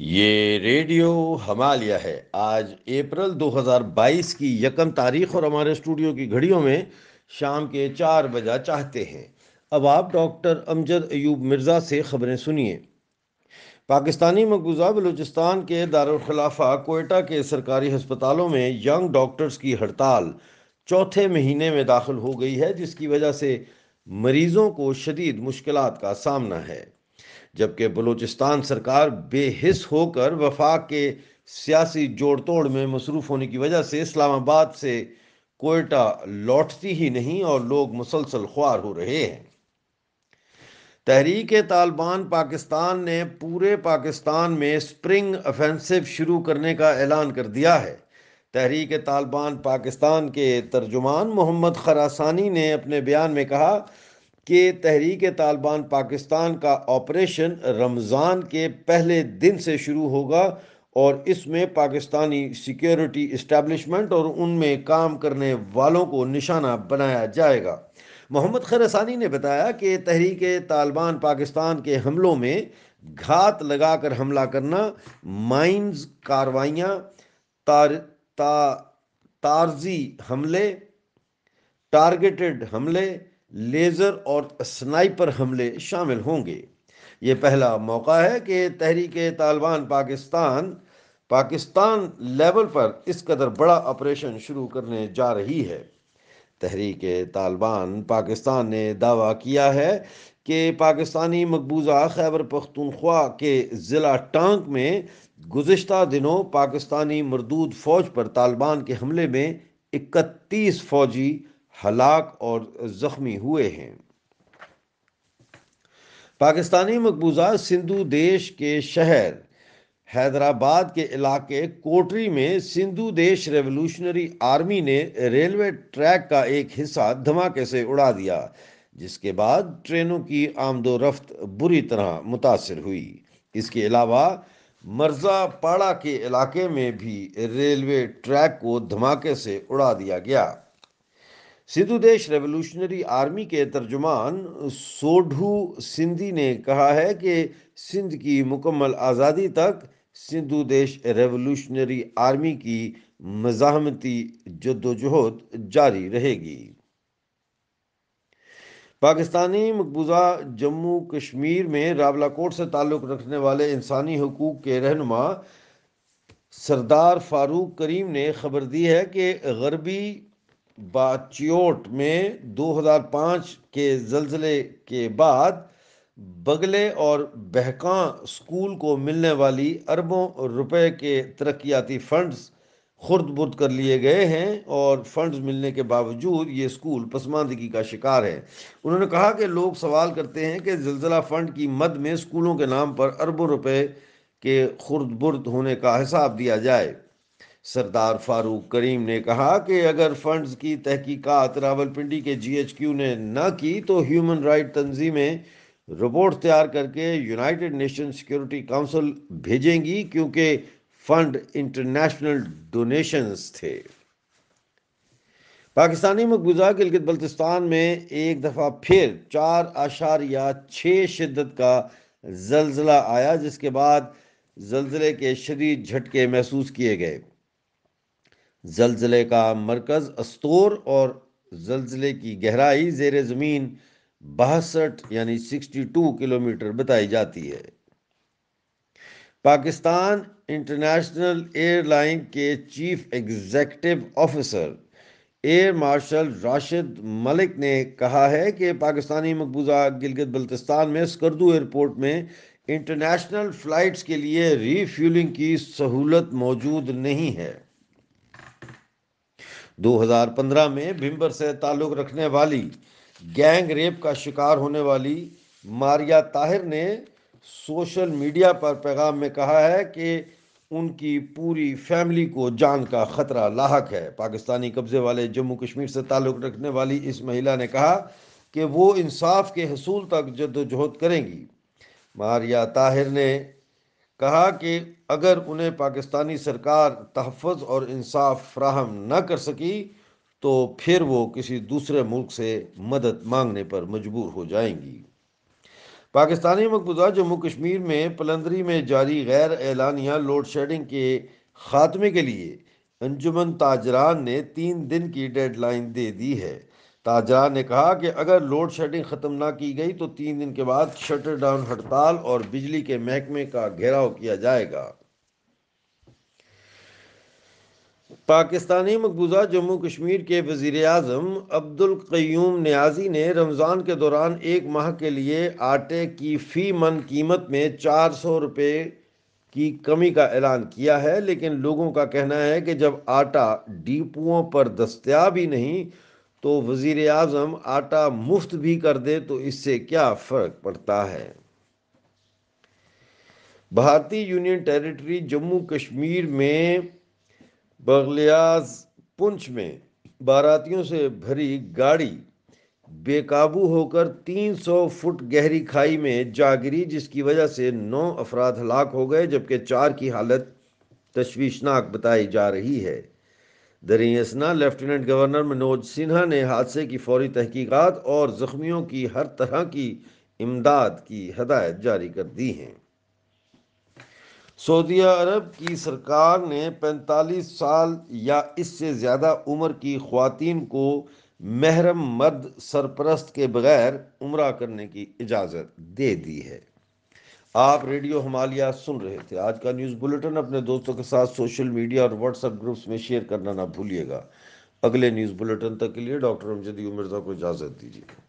ये रेडियो हमालिया है आज अप्रैल 2022 की यकम तारीख और हमारे स्टूडियो की घड़ियों में शाम के चार बजा चाहते हैं अब आप डॉक्टर अमजद अयूब मिर्ज़ा से खबरें सुनिए पाकिस्तानी मकबूजा बलूचिस्तान के दारखिलाफा कोयटा के सरकारी हस्पतालों में यंग डॉक्टर्स की हड़ताल चौथे महीने में दाखिल हो गई है जिसकी वजह से मरीज़ों को शदीद मुश्किल का सामना है जबकि बलूचिस्तान सरकार बेहिस होकर वफाक के सियासी जोड़ तोड़ में मसरूफ़ होने की वजह से इस्लामाबाद से कोयटा लौटती ही नहीं और लोग मुसलसल ख्वार हो रहे हैं तहरीक तालिबान पाकिस्तान ने पूरे पाकिस्तान में स्प्रिंग ऑफेंसिव शुरू करने का ऐलान कर दिया है तहरीक तालिबान पाकिस्तान के तर्जुमान मोहम्मद खरासानी ने अपने बयान में कहा कि तहरीक तालिबान पाकिस्तान का ऑपरेशन रमज़ान के पहले दिन से शुरू होगा और इसमें पाकिस्तानी सिक्योरिटी इस्टेब्लिशमेंट और उनमें काम करने वालों को निशाना बनाया जाएगा मोहम्मद खरसानी ने बताया कि तहरीक तालिबान पाकिस्तान के हमलों में घात लगाकर हमला करना माइंस कार्रवाइयाँ तार, ता, तारजी हमले टारगेटेड हमले लेज़र और स्नाइपर हमले शामिल होंगे ये पहला मौका है कि तहरीक तालिबान पाकिस्तान पाकिस्तान लेवल पर इस कदर बड़ा ऑपरेशन शुरू करने जा रही है तहरीक तालिबान पाकिस्तान ने दावा किया है कि पाकिस्तानी मकबूजा खैबर पख्तूनख्वा के ज़िला टांग में गुज्त दिनों पाकिस्तानी मरदूद फ़ौज पर तालिबान के हमले में इकतीस फ़ौजी हलाक और ज़ख्मी हुए हैं पाकिस्तानी मकबूजा सिंधु देश के शहर हैदराबाद के इलाके कोटरी में सिंधु देश रेवोल्यूशनरी आर्मी ने रेलवे ट्रैक का एक हिस्सा धमाके से उड़ा दिया जिसके बाद ट्रेनों की आमदोरफ्त बुरी तरह मुतासर हुई इसके अलावा मर्जापाड़ा के इलाके में भी रेलवे ट्रैक को धमाके से उड़ा दिया गया देश रेवोल्यूशनरी आर्मी के तर्जुमान सोढ़ू सिंधी ने कहा है कि सिंध की मुकम्मल आज़ादी तक सिंधु देश रेवोल्यूशनरी आर्मी की मजामती जद्दोजहद जारी रहेगी पाकिस्तानी मकबूजा जम्मू कश्मीर में कोट से ताल्लुक़ रखने वाले इंसानी हकूक़ के रहनुमा सरदार फारूक करीम ने खबर दी है कि गरबी बाचियोट में 2005 के जलजले के बाद बगले और बहका स्कूल को मिलने वाली अरबों रुपए के तरक्याती फंड्स खुर्द बुर्द कर लिए गए हैं और फंड्स मिलने के बावजूद ये स्कूल पसमानदगी का शिकार है उन्होंने कहा कि लोग सवाल करते हैं कि जलजला फंड की मद में स्कूलों के नाम पर अरबों रुपए के खुर्द बुर्द होने का हिसाब दिया जाए सरदार फारूक करीम ने कहा कि अगर फंड्स की तहकीकात रावलपिंडी के जीएचक्यू ने न की तो ह्यूमन राइट तंजीमें रिपोर्ट तैयार करके यूनाइटेड नेशन सिक्योरिटी काउंसिल भेजेंगी क्योंकि फंड इंटरनेशनल डोनेशंस थे पाकिस्तानी मकबूजा गिलगित बल्तिस्तान में एक दफ़ा फिर चार या छः शिद्दत का जलजिला आया जिसके बाद जलजिले के शदीद झटके महसूस किए गए जलजिले का मरकज़ अस्तोर और जलजिले की गहराई जेर ज़मीन बासठ यानी 62 किलोमीटर बताई जाती है पाकिस्तान इंटरनेशनल एयरलाइन के chief executive officer air marshal Rashid Malik ने कहा है कि पाकिस्तानी मकबूजा गिलगित बल्तिस्तान में स्कर्दू एयरपोर्ट में इंटरनेशनल फ्लाइट्स के लिए रीफ्यूलिंग की सहूलत मौजूद नहीं है 2015 में भिम्बर से ताल्लुक़ रखने वाली गैंग रेप का शिकार होने वाली मारिया ताहिर ने सोशल मीडिया पर पैगाम में कहा है कि उनकी पूरी फैमिली को जान का खतरा लाक है पाकिस्तानी कब्जे वाले जम्मू कश्मीर से ताल्लुक़ रखने वाली इस महिला ने कहा कि वो इंसाफ के हसूल तक जद्दोजहद करेंगी मारिया ताहिर ने कहा कि अगर उन्हें पाकिस्तानी सरकार तहफ़ और इंसाफ फ्राहम न कर सकी तो फिर वो किसी दूसरे मुल्क से मदद मांगने पर मजबूर हो जाएंगी पाकिस्तानी मकबूजा जम्मू कश्मीर में पलंदरी में जारी गैर एलानिया लोड शेडिंग के खात्मे के लिए अंजुमन ताजरान ने तीन दिन की डेडलाइन दे दी है ताजरा ने कहा कि अगर लोड शेडिंग ख़त्म ना की गई तो तीन दिन के बाद शटर डाउन हड़ताल और बिजली के महकमे का घेराव किया जाएगा पाकिस्तानी मकबूजा जम्मू कश्मीर के वजीर अजम अब्दुल क्यूम न्याजी ने रमज़ान के दौरान एक माह के लिए आटे की फ़ी मन कीमत में चार सौ रुपये की कमी का ऐलान किया है लेकिन लोगों का कहना है कि जब आटा डीपुओं पर दस्तियाब ही नहीं तो वजीर आजम आटा मुफ्त भी कर दे तो इससे क्या फ़र्क पड़ता है भारतीय यूनियन टेरिटरी जम्मू कश्मीर में बगलियाज पुंछ में बारातियों से भरी गाड़ी बेकाबू होकर 300 फुट गहरी खाई में जा गिरी जिसकी वजह से नौ अफराद हलाक हो गए जबकि चार की हालत तश्वीशनाक बताई जा रही है दरियसना लेफ्टिनेंट गवर्नर मनोज सिन्हा ने हादसे की फौरी तहकीकात और ज़ख्मियों की हर तरह की इमदाद की हदायत जारी कर दी है सऊदी अरब की सरकार ने पैंतालीस साल या इससे ज़्यादा उम्र की खातन को महरम मर्द सरपरस्त के बगैर उम्र करने की इजाज़त दे दी है आप रेडियो हमालिया सुन रहे थे आज का न्यूज़ बुलेटिन अपने दोस्तों के साथ सोशल मीडिया और व्हाट्सएप ग्रुप्स में शेयर करना ना भूलिएगा अगले न्यूज़ बुलेटिन तक के लिए डॉक्टर अमजदी मिर्ज़ा को इजाज़त दीजिए